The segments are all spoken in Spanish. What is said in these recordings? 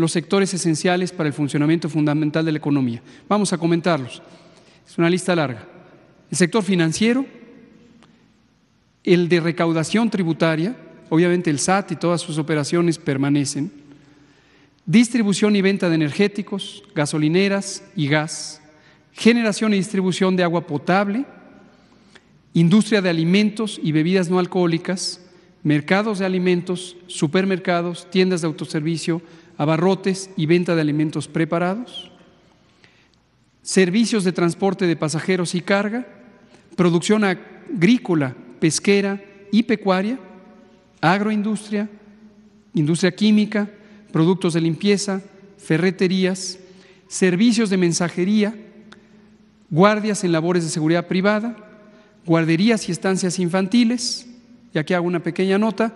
los sectores esenciales para el funcionamiento fundamental de la economía. Vamos a comentarlos. Es una lista larga. El sector financiero, el de recaudación tributaria, obviamente el SAT y todas sus operaciones permanecen, distribución y venta de energéticos, gasolineras y gas, generación y distribución de agua potable, industria de alimentos y bebidas no alcohólicas, mercados de alimentos, supermercados, tiendas de autoservicio, abarrotes y venta de alimentos preparados, servicios de transporte de pasajeros y carga, producción agrícola, pesquera y pecuaria, agroindustria, industria química, productos de limpieza, ferreterías, servicios de mensajería, guardias en labores de seguridad privada, guarderías y estancias infantiles, y aquí hago una pequeña nota,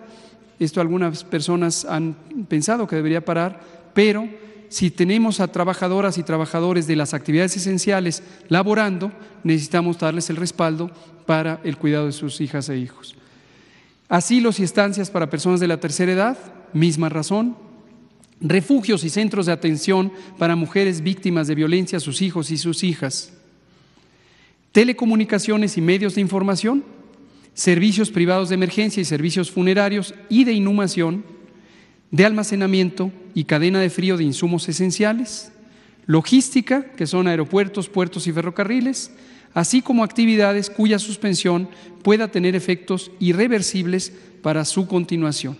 esto algunas personas han pensado que debería parar, pero si tenemos a trabajadoras y trabajadores de las actividades esenciales laborando, necesitamos darles el respaldo para el cuidado de sus hijas e hijos. Asilos y estancias para personas de la tercera edad, misma razón. Refugios y centros de atención para mujeres víctimas de violencia, sus hijos y sus hijas. Telecomunicaciones y medios de información, servicios privados de emergencia y servicios funerarios y de inhumación, de almacenamiento y cadena de frío de insumos esenciales, logística, que son aeropuertos, puertos y ferrocarriles, así como actividades cuya suspensión pueda tener efectos irreversibles para su continuación.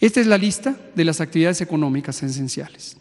Esta es la lista de las actividades económicas esenciales.